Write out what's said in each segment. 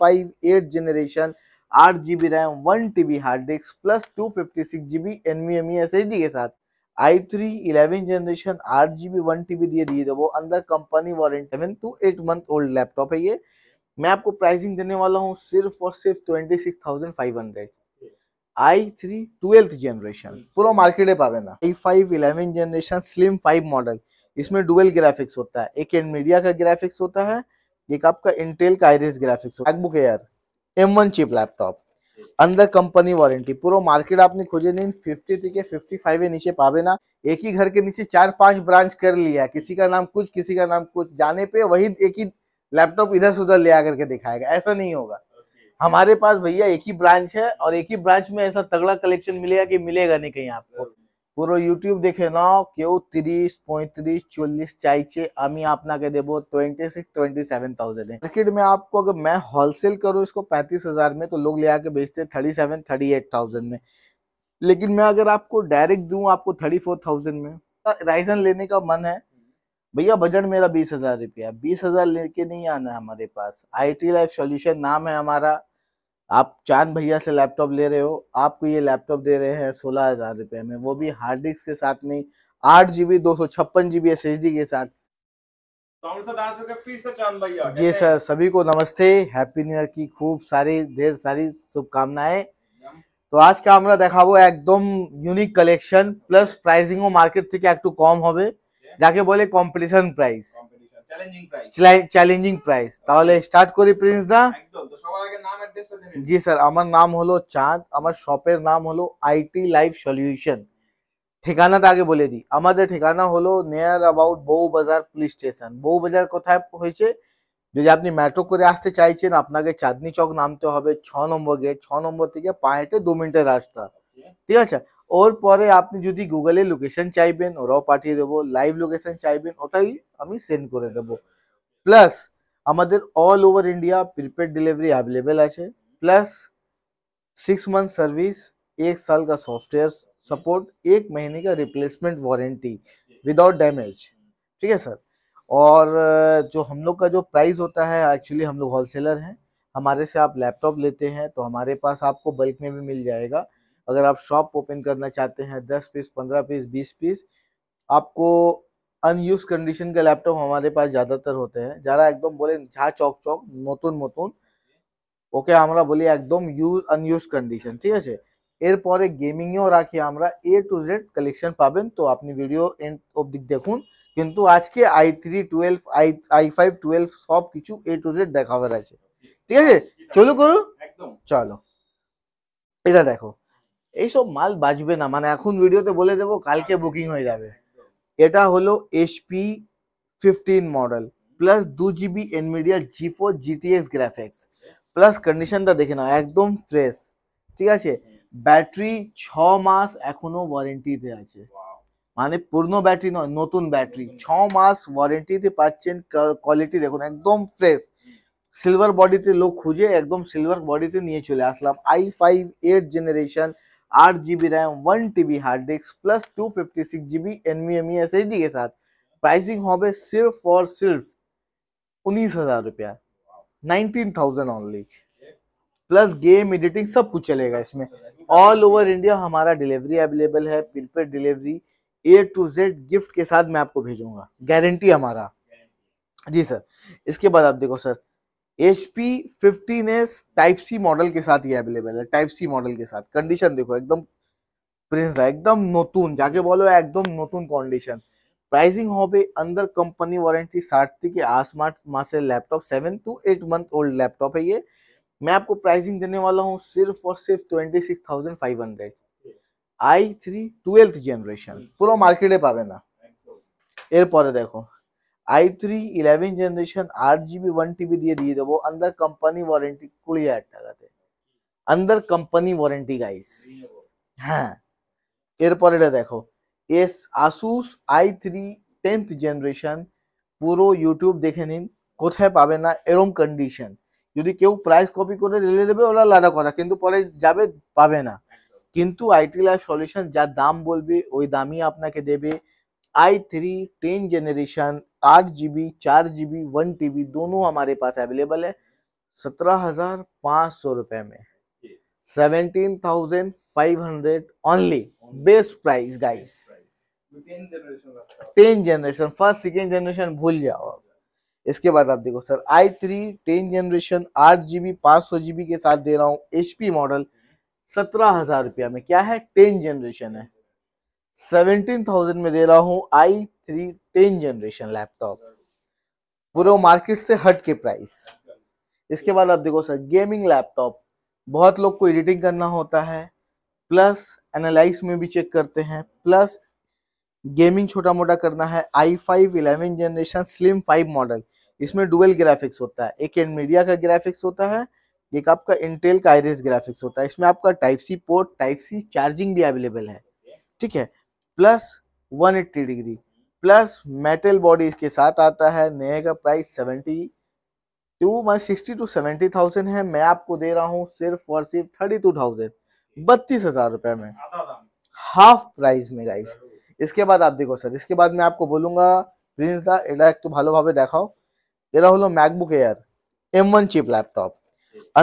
Five eight generation आठ G B RAM one T B hard disk plus two fifty six G B N V M E S S D के साथ I three eleven generation आठ G B one T B दिए दिए तो वो अंदर company warranty seven to eight month old laptop है ये मैं आपको प्राइसिंग देने वाला हूँ सिर्फ और सिर्फ twenty six thousand five hundred I three twelfth generation पूरा मार्केट है पावे ना I five eleven generation slim five model इसमें डुअल ग्राफिक्स होता है एक एनमीडिया का ग्राफिक्स होता है एक आपका इंटेल का Iris graphics MacBook Air M one chip laptop अंदर कंपनी वारंटी पूरा मार्केट आपने खोजे नहीं फिफ्टी थी के फिफ्टी फाइव के नीचे पावे ना एक ही घर के नीचे चार पांच ब्रांच कर लिया किसी का नाम कुछ किसी का नाम कुछ जाने पे वही एक ही लैपटॉप इधर से उधर ले आकर के दिखाएगा ऐसा नहीं होगा हमारे पास भैया एक ही ब्रांच है और एक ही ब्रांच में ऐसा तगड़ा कलेक्शन मिलेगा कि मिलेगा नहीं कहीं आपको পুরো ইউটিউব দেখে নাও কেউ তিরিশ পঁয়ত্রিস চল্লিশ চাইছে আমি আপনাকে দেবো twenty six twenty seven thousand market में आपको अगर मैं होलसेल करूँ इसको पैंतीस हजार में तो लोग ले आके बेचते हैं thirty seven thirty eight thousand में लेकिन मैं अगर आपको डायरेक्ट दूं आपको थर्टी फोर थाउजेंड में राइजन तो लेने का मन है भैया बजट मेरा बीस हजार रुपया बीस हजार लेके नहीं आना है हमारे पास आई टी लाइफ सोल्यूशन नाम है हमारा आप चांद भैया से लैपटॉप ले रहे हो आपको ये लैपटॉप दे रहे हैं सोलह हजार रुपये में वो भी हार्ड डिस्क के साथ नहीं आठ जीबी दो सौ छप्पन जीबी एस एच डी के साथ चांद भैया जी सर सभी को नमस्ते हैप्पी न्यू ईयर की खूब सारी ढेर सारी शुभकामनाएं তো আজকে আমরা দেখাবো একদম एकदम unique collection plus pricing market थे কম हो जाके बोले कॉम्पिटिशन प्राइस চ্যালেঞ্জিং প্রাইস তাহলে স্টার্ট করি প্রিন্স দা জি স্যার আমার নাম হলো চাঁদ আমার শপের নাম হলো আইটি লাইফ সলিউশন ঠিকানাটা আগে বলে দিই আমাদের ঠিকানা হলো near about Bowbazar police station Bowbazar কোথায় হয়েছে যদি আপনি মেট্রো করে আসতে চাইছেন আপনাকে চাঁদনি চক নামতে হবে ছ নম্বর গেট ছ নম্বর থেকে পায়ে হেঁটে দু মিনিটের রাস্তা ঠিক আছে और पर आपनी जो गूगले लोकेशन चाहबें ওরাও পাঠিয়ে देव लाइव लोकेशन चाहबें ओटाई सेंड कर देव प्लस हमारे all over India prepaid delivery delivery available आ प्लस सिक्स मंथ सर्विस एक साल का सॉफ्टवेयर सपोर्ट एक महीने का रिप्लेसमेंट वारंटी विदाउट डैमेज ठीक है सर और जो हम लोग का जो प्राइस होता है एक्चुअली हम लोग होलसेलर हैं हमारे से आप लैपटॉप लेते हैं तो हमारे पास आपको बल्क में भी मिल जाएगा अगर आप शॉप ओपन करना चाहते हैं दस पीस पंद्रह पीस बीस पीस आपको अनयूज कंडीशन के लैपटॉप हमारे पास ज़्यादातर होते हैं जरा एकदम बोले झा हाँ, चौक चौक नतून नतून ओके हमारा बोलिए एकदम यूज अनयूज कंडीशन ठीक है एर पर गेमिंग रखी हमारा ए टू जेड कलेक्शन पा तो अपनी भिडियो एंड अब दिख देख কিন্তু আজকে i3 12 i i5 12 সব কিছু a to z দেখাবার আছে ঠিক আছে চলো করো একদম চলো এটা দেখো এইসব মাল বাঁচবে না মানে এখন ভিডিওতে বলে দেবো কালকে বুকিং হয়ে যাবে এটা হলো এসপি ফিফটিন মডেল প্লাস দু GB Nvidia GeForce GTS graphics plus কন্ডিশনটা দেখে নাও একদম ফ্রেশ ঠিক আছে ব্যাটারি ছ মাস এখনো ওয়ারেন্টিতে আছে মানে পুরনো ব্যাটারি নয় নতুন ব্যাটারি ছ মাস ওয়ারেন্টিতে পাচ্ছেন কোয়ালিটি দেখুন একদম ফ্রেশ সিলভার বডিতে লোক খুঁজে একদম সিলভার বডিতে নিয়ে চলে আসলাম আই ফাইভ এইট জেনারেশন आठ GB RAM one TB hard disk plus two fifty six GB NVMe SSD के साथ प्राइसिंग होबे सिर्फ और सिर्फ उन्नीस हजार रुपया nineteen thousand only plus game editing सब कुछ चलेगा इसमें ऑल ओवर इंडिया हमारा डिलीवरी अवेलेबल है prepaid delivery A to Z gift के साथ मैं आपको भेजूंगा गारंटी हमारा जी सर इसके बाद आप देखो sir H P fifteen S type C model के साथ ये अवेलेबल है टाइप सी मॉडल के साथ कंडीशन देखो एकदम प्रिंस है एकदम नतून जाके बोलो एकदम नतून कंडीशन प्राइसिंग हो पे अंदर कंपनी वारंटी साठ थी कि आसमार्ट मासे laptop seven to eight month old laptop है ये मैं आपको प्राइसिंग देने वाला हूँ सिर्फ और सिर्फ twenty six thousand five hundred I three twelfth generation पूरा मार्केटे पावे ना এরপরে দেখো আই থ্রি ইলেভেন জেনারেশন আট জিবি ওয়ান টিবি দিয়ে দিয়ে দেবো আন্ডার কোম্পানি ওয়ারেন্টি কুড়ি হাজার টাকাতে আন্ডার কোম্পানি ওয়ারেন্টি গাইস হ্যাঁ এরপর এটা দেখো S Asus I three tenth generation পুরো ইউটিউব দেখে নিন কোথায় পাবে না এরম কন্ডিশন যদি কেউ প্রাইস কপি করে রেলে দেবে ওরা আলাদা করা কিন্তু পরে যাবে পাবে না কিন্তু আইটি লাইফ সলিউশন যা দাম বলবে ওই দামই আপনাকে দেবে आई थ्री टेन जनरेशन आठ जी बी चार G B one T B दोनों हमारे पास अवेलेबल है सत्रह हजार पाँच सौ रुपये में seventeen thousand five hundred only best price guys ten generation first second generation भूल जाओ आप इसके बाद आप देखो sir I three ten generation आठ जी बी पाँच सौ जी बी के साथ दे रहा हूँ एच पी मॉडल सत्रह हजार रुपया में क्या है टेन जनरेशन है सेवेंटीन थाउजेंड में दे रहा हूँ I three ten generation laptop पूरे मार्केट से हट के प्राइस इसके बाद आप देखो सर गेमिंग लैपटॉप बहुत लोग को एडिटिंग करना होता है प्लस एनालाइज में भी चेक करते हैं प्लस गेमिंग छोटा मोटा करना है I five eleven generation slim five model इसमें डुअल ग्राफिक्स होता है एक मीडिया का ग्राफिक्स होता है एक आपका इंटेल का आईरिस ग्राफिक्स होता है इसमें आपका type C port type C charging भी अवेलेबल है ठीक है plus 180 degree plus metal body इसके साथ आता है नए का प्राइस सेवेंटी टू तो मैं सिक्सटी टू सेवेंटी थाउजेंड है मैं आपको दे रहा हूँ सिर्फ और सिर्फ थर्टी टू थाउजेंड बत्तीस हजार रुपए में हाफ प्राइस में गाइस इसके बाद आप देखो सर इसके बाद मैं आपको बोलूंगा प्रिंस एक तो भालो भावे देखाओ দেখাও এটা MacBook Air M one chip laptop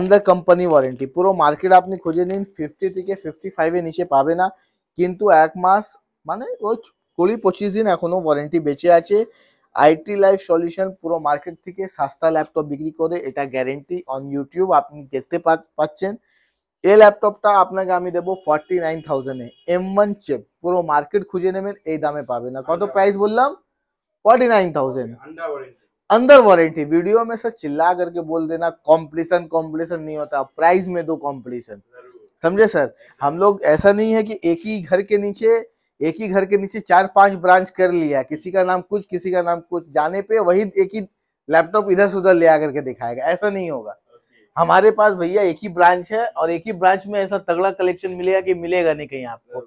अंदर कंपनी वारंटी पूरा मार्केट आपने खोजे नहीं 50 থেকে 55 फाइव नीचे पावे ना किंतु एक मास মানে ওই কোলি 25 দিন এখনো ওয়ারেন্টি বেঁচে আছে আইটি লাইফ সলিউশন পুরো মার্কেট থেকে সস্তা ল্যাপটপ বিক্রি করে এটা গ্যারান্টি অন ইউটিউব আপনি দেখতে পাচ্ছেন এই ল্যাপটপটা আপনাকে আমি দেব 49000 এ m1 চিপ পুরো মার্কেট খুঁজে নিয়ে এমন এই দামে পাবেন না কত প্রাইস বললাম 49000 under warranty under warranty video में सब चिल्ला करके बोल देना কমপ্লিশন কমপ্লিশন नहीं होता प्राइस में दो কমপ্লিশন समझे सर हम लोग ऐसा नहीं है कि एक ही घर के नीचे एक ही घर के नीचे चार पांच ब्रांच कर लिया किसी का नाम कुछ किसी का नाम कुछ जाने पे वही एक ही लैपटॉप इधर से उधर ले आकर के दिखाएगा ऐसा नहीं होगा हमारे पास भैया एक ही ब्रांच है और एक ही ब्रांच में ऐसा तगड़ा कलेक्शन मिलेगा कि मिलेगा नहीं कहीं आपको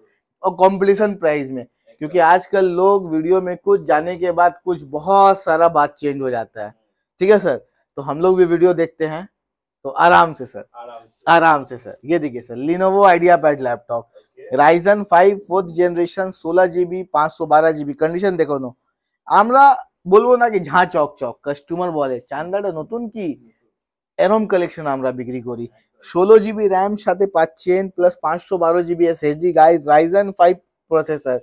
और कॉम्पिटिशन प्राइस में क्योंकि आजकल लोग वीडियो में कुछ जाने के बाद कुछ बहुत सारा बात चेंज हो जाता है ठीक है सर तो हम लोग भी वीडियो देखते हैं तो आराम से सर आराम से, आराम से सर ये देखिए sir Lenovo IdeaPad laptop Ryzen five fourth generation ষোলো জিবি পাঁচশো বারো জিবি কন্ডিশন দেখো নো আমরা বলবো না কি ঝাঁ চক চক কাস্টমার বলে চান্দাটা নতুন কি এরম কালেকশন আমরা বিক্রি করি ষোলো জিবি র্যাম সাথে পাচ্ছেন প্লাস পাঁচশো বারো GB S D guys Ryzen five processor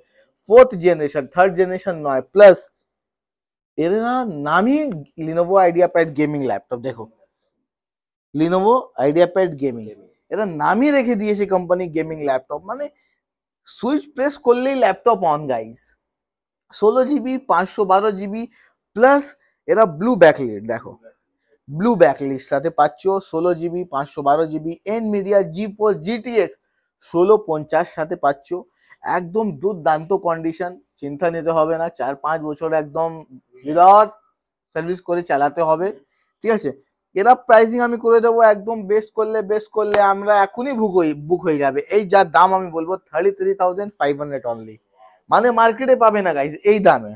fourth generation third generation নয় প্লাস এর নামই Lenovo IdeaPad gaming laptop দেখো লিনোভো আইডিয়া প্যাড গেমিং এরা নামই রেখে দিয়েছে কোম্পানি গেমিং ল্যাপটপ মানে সুইচ প্রেস করলেই ল্যাপটপ অন গাইস ষোলো জিবি পাঁচশো বারো জিবি প্লাস এরা ব্লু ব্যাকলিট দেখো ব্লু ব্যাকলিট সাথে পাচ্ছ ষোলো জিবি পাঁচশো বারো GB Nvidia GeForce X ষোলো পঞ্চাশ সাথে পাচ্ছ একদম দুর্দান্ত কন্ডিশন চিন্তা নিতে হবে না চার পাঁচ বছর একদম বিরাট সার্ভিস করে চালাতে হবে ঠিক আছে এরা প্রাইসিং আমি করে দেবো একদম বেস্ট করলে বেস্ট করলে আমরা এখনই বুক হই বুক হয়ে যাবে এই যার দাম আমি বলবো thirty three thousand five hundred only মানে মার্কেটে পাবে না গাইজ এই দামে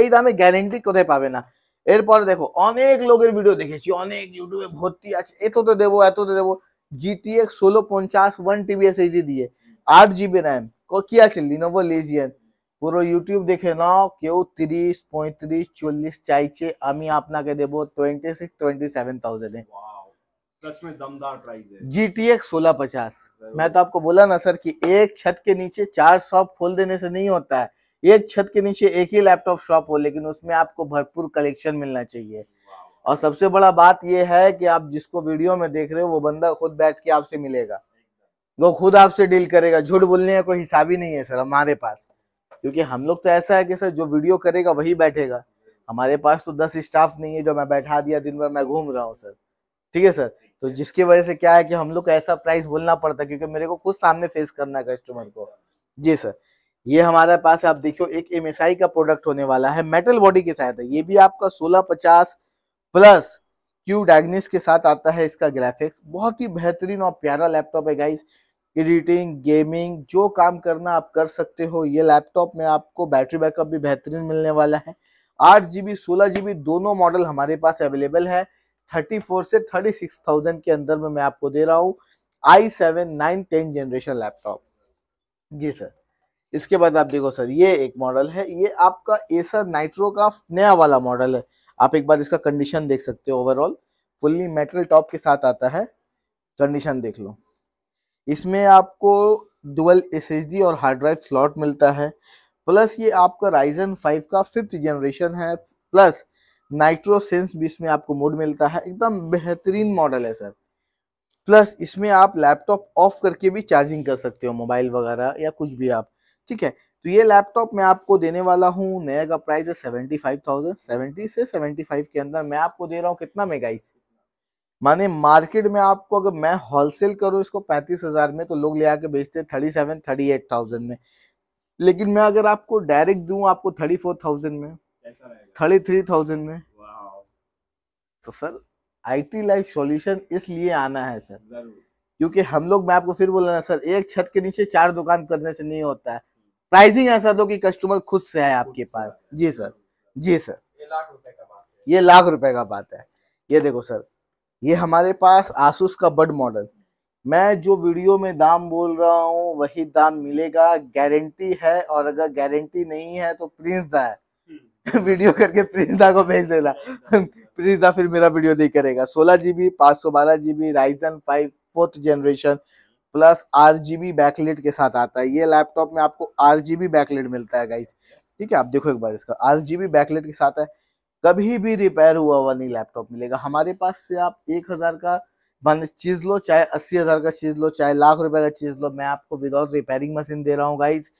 এই দামে গ্যারেন্টি কোথায় পাবে না এরপরে দেখো অনেক লোকের ভিডিও দেখেছি অনেক ইউটিউবে ভর্তি আছে এত তো দেবো তো দেবো জিটিএক্স ষোলো পঞ্চাশ ওয়ান টিবিএস এইচডি দিয়ে আট জিবি র্যাম কি আছে লিনোভো লিজিয়ান পুরো ইউটিউব দেখে নাও কেউ তিরিশ পঁয়ত্রিশ চল্লিশ চাইছে আমি আপনাকে দেবো twenty six twenty seven thousand सच में दमदार प्राइस है GTX 1650 मैं तो आपको बोला ना सर कि एक छत के नीचे चार शॉप खोल देने से नहीं होता है एक छत के नीचे एक ही लैपटॉप शॉप हो लेकिन उसमें आपको भरपूर कलेक्शन मिलना चाहिए और सबसे बड़ा बात यह है कि आप जिसको वीडियो में देख रहे हो वो बंदा खुद बैठ के आपसे मिलेगा वो खुद आपसे डील करेगा झूठ बोलने का कोई हिसाब ही नहीं है सर हमारे पास क्योंकि हम लोग तो ऐसा है कि सर जो वीडियो करेगा वही बैठेगा हमारे पास तो दस स्टाफ नहीं है जो मैं बैठा दिया दिन भर मैं घूम रहा हूँ सर ठीक है सर तो जिसकी वजह से क्या है कि हम लोग को ऐसा प्राइस बोलना पड़ता है क्योंकि मेरे को खुद सामने फेस करना है कस्टमर को जी सर ये हमारे पास आप देखियो एक एम का प्रोडक्ट होने वाला है मेटल बॉडी के साथ ये भी आपका सोलह पचास प्लस क्यू डायग्निस के साथ आता है इसका ग्राफिक्स बहुत ही बेहतरीन और प्यारा लैपटॉप है गाइस एडिटिंग गेमिंग जो काम करना आप कर सकते हो ये लैपटॉप में आपको बैटरी बैकअप भी बेहतरीन मिलने वाला है आठ जी बी सोलह जी बी दोनों मॉडल हमारे पास अवेलेबल है थर्टी फोर से थर्टी सिक्स थाउजेंड के अंदर में मैं आपको दे रहा हूँ I seven nine ten generation laptop जी सर इसके बाद आप देखो सर ये एक मॉडल है ये आपका एसर नाइट्रो का नया वाला मॉडल है आप एक बार इसका कंडीशन देख सकते हो ओवरऑल फुल्ली मेटल टॉप के साथ आता है कंडीशन देख लो इसमें आपको डुअल एस और हार्ड ड्राइव स्लॉट मिलता है प्लस ये आपका राइजन फाइव का फिफ्थ जनरेशन है प्लस नाइट्रो सेंस भी इसमें आपको मोड मिलता है एकदम बेहतरीन मॉडल है सर प्लस इसमें आप लैपटॉप ऑफ करके भी चार्जिंग कर सकते हो मोबाइल वगैरह या कुछ भी आप ठीक है तो ये लैपटॉप मैं आपको देने वाला हूँ नया का प्राइस है सेवेंटी फाइव थाउजेंड सेवेंटी से सेवेंटी फाइव के अंदर मैं आपको दे रहा हूँ कितना मेगाइस माने मार्केट में आपको अगर मैं होलसेल करूँ इसको पैंतीस हजार में तो लोग ले आके बेचते हैं thirty seven thirty eight thousand में लेकिन मैं अगर आपको डायरेक्ट दूं आपको थर्टी फोर थाउजेंड में थर्टी थ्री थाउजेंड में तो सर आईटी लाइफ सॉल्यूशन इसलिए आना है सर क्योंकि हम लोग मैं आपको फिर बोल रहा सर एक छत के नीचे चार दुकान करने से नहीं होता है प्राइसिंग ऐसा दो कि कस्टमर खुद से आए आपके पास जी सर जी सर लाख ये लाख रुपए का बात है ये देखो सर ये हमारे पास आसूस का बड मॉडल मैं जो वीडियो में दाम बोल रहा हूँ वही दाम मिलेगा गारंटी है और अगर गारंटी नहीं है तो प्रिंस दा है वीडियो हम्म। करके प्रिंस दा को भेज देना प्रिंस दा फिर मेरा वीडियो नहीं करेगा सोलह जीबी पाँच सौ बारह GB Ryzen five fourth generation plus R GB backlit के साथ आता है ये लैपटॉप में आपको आर जीबी बैकलेट मिलता है गाइस ठीक है आप देखो एक बार इसका आर जी बैकलेट के साथ है कभी भी रिपेयर हुआ हुआ नहीं लैपटॉप मिलेगा हमारे पास से आप एक हज़ार का मान चीज़ लो चाहे अस्सी हज़ार का चीज़ लो चाहे लाख रुपए का चीज़ लो मैं आपको विदाउट रिपेयरिंग मशीन दे रहा हूँ गाइज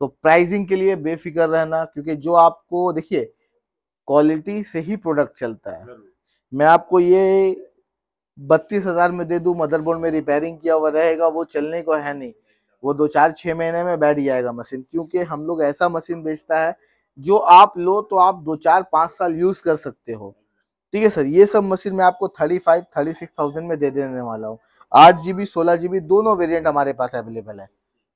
तो प्राइसिंग के लिए बेफिक्र रहना क्योंकि जो आपको देखिए क्वालिटी से ही प्रोडक्ट चलता है मैं आपको ये बत्तीस हज़ार में दे दू मदरबोर्ड में रिपेयरिंग किया हुआ रहेगा वो चलने को है नहीं वो दो चार छह महीने में बैठ जाएगा मशीन क्योंकि हम लोग ऐसा मशीन बेचता है जो आप लो तो आप दो चार पांच साल यूज कर सकते हो ठीक है सर ये सब मशीन मैं आपको thirty five thirty six thousand में दे देने वाला हूँ आठ जीबी सोलह जीबी दोनों वेरिएंट हमारे पास अवेलेबल है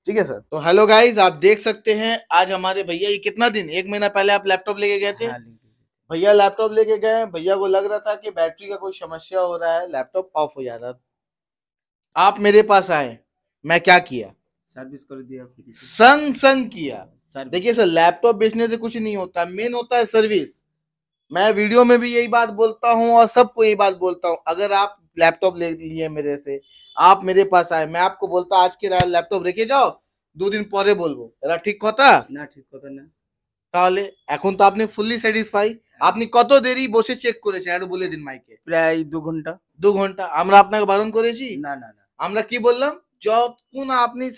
ठीक है सर तो हेलो गाइज आप देख सकते हैं आज हमारे भैया ये कितना दिन एक महीना पहले आप लैपटॉप हाँ, लेके गए थे भैया लैपटॉप लेके गए भैया को लग रहा था कि बैटरी का कोई समस्या हो रहा है लैपटॉप ऑफ हो जा रहा आप मेरे पास आए मैं क्या किया सर्विस कर दिया संग संग किया देखिए सर लैपटॉप बेचने से कुछ नहीं होता मेन होता है सर्विस मैं वीडियो में भी यही बात बोलता हूँ और सबको यही बात बोलता हूँ अगर आप लैपटॉप ले लिए मेरे से आप मेरे पास आए मैं आपको बोलता आज के लैपटॉप रेखे जाओ दो दिन पर बोलो ठीक होता ना ठीक होता ना तो हाँ। देरी बस चेक कर बारण कर जत कुन आपनी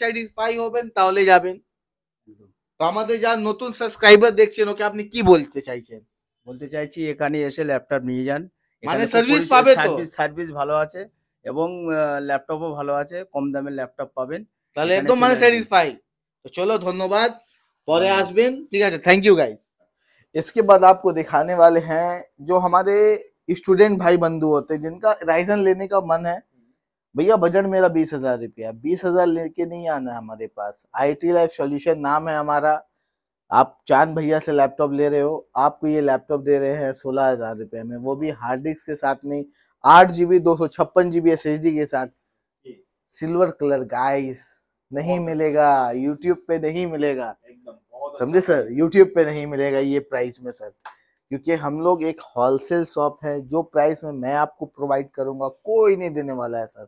আমাদের যা নতুন সাবস্ক্রাইবার দেখছেন ওকে আপনি কি বলতে চাইছেন বলতে চাইছি এখানে এসে ল্যাপটপ নিয়ে যান মানে সার্ভিস পাবেন সার্ভিস ভালো আছে এবং ল্যাপটপও ভালো আছে কম দামে ল্যাপটপ পাবেন তাহলে একদম মানে Satisfy তো চলো ধন্যবাদ পরে আসব ঠিক আছে थैंक यू गाइस এর কি বাদ আপনাকে দেখाने वाले हैं जो हमारे स्टूडेंट भाई बंधु होते जिनका Ryzen लेने का मन है भैया बजट मेरा बीस हजार रुपया बीस हजार लेके नहीं आना हमारे पास आईटी लाइफ सॉल्यूशन नाम है हमारा आप चांद भैया से लैपटॉप ले रहे हो आपको ये लैपटॉप दे रहे हैं सोलह हजार रुपये में वो भी हार्ड डिस्क के साथ नहीं आठ जीबी दो सौ छप्पन जीबी एस के साथ सिल्वर कलर गाइस नहीं मिलेगा यूट्यूब पे नहीं मिलेगा समझे सर अच्छा यूट्यूब पे नहीं मिलेगा ये प्राइस में सर क्योंकि हम लोग एक होलसेल शॉप है जो प्राइस में मैं आपको प्रोवाइड करूंगा कोई नहीं देने वाला है सर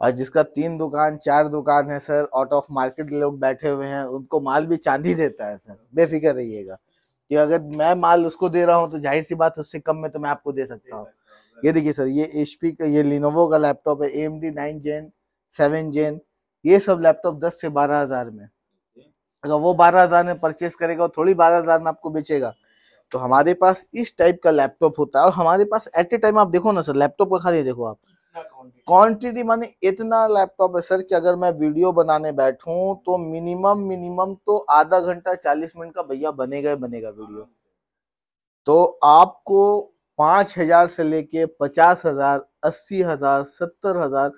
और जिसका तीन दुकान चार दुकान है सर आउट ऑफ मार्केट लोग बैठे हुए हैं उनको माल भी चांदी देता है सर बेफिक्र रहिएगा कि अगर मैं माल उसको दे रहा हूँ तो जाहिर सी बात उससे कम में तो मैं आपको दे सकता हूँ ये देखिए सर ये एच का ये लिनोवो का लैपटॉप है A M D nine gen seven gen ये सब लैपटॉप दस से बारह हजार में अगर वो बारह हजार में परचेस करेगा और थोड़ी बारह हजार में आपको बेचेगा तो हमारे पास इस टाइप का लैपटॉप होता है और हमारे पास एट ए टाइम आप देखो ना सर लैपटॉप का खाली देखो आप क्वांटिटी माने इतना लैपटॉप है सर कि अगर मैं वीडियो बनाने बैठूं तो मिनिमम मिनिमम तो आधा घंटा चालीस मिनट का भैया बनेगा बनेगा वीडियो तो आपको पांच हजार से लेके पचास हजार अस्सी हजार सत्तर हजार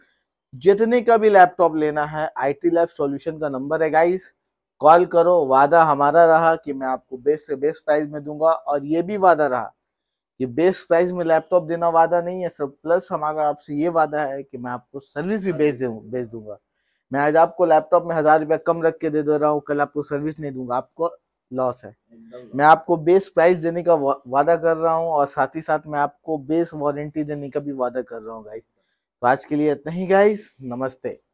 जितने का भी लैपटॉप लेना है आईटी लैब सॉल्यूशन का नंबर है गाइस कॉल करो वादा हमारा रहा कि मैं आपको बेस्ट से बेस्ट प्राइस में दूंगा और ये भी वादा रहा ये बेस प्राइस में लैपटॉप देना वादा नहीं है सब प्लस हमारा आपसे ये वादा है कि मैं आपको सर्विस भी बेच दे बेच दूंगा मैं आज आपको लैपटॉप में हजार रुपया कम रख के दे दे रहा हूँ कल आपको सर्विस नहीं दूंगा आपको लॉस है मैं आपको बेस प्राइस देने का वादा कर रहा हूँ और साथ ही साथ मैं आपको बेस वारंटी देने का भी वादा कर रहा हूँ गाइस तो आज के लिए इतना ही गाइस नमस्ते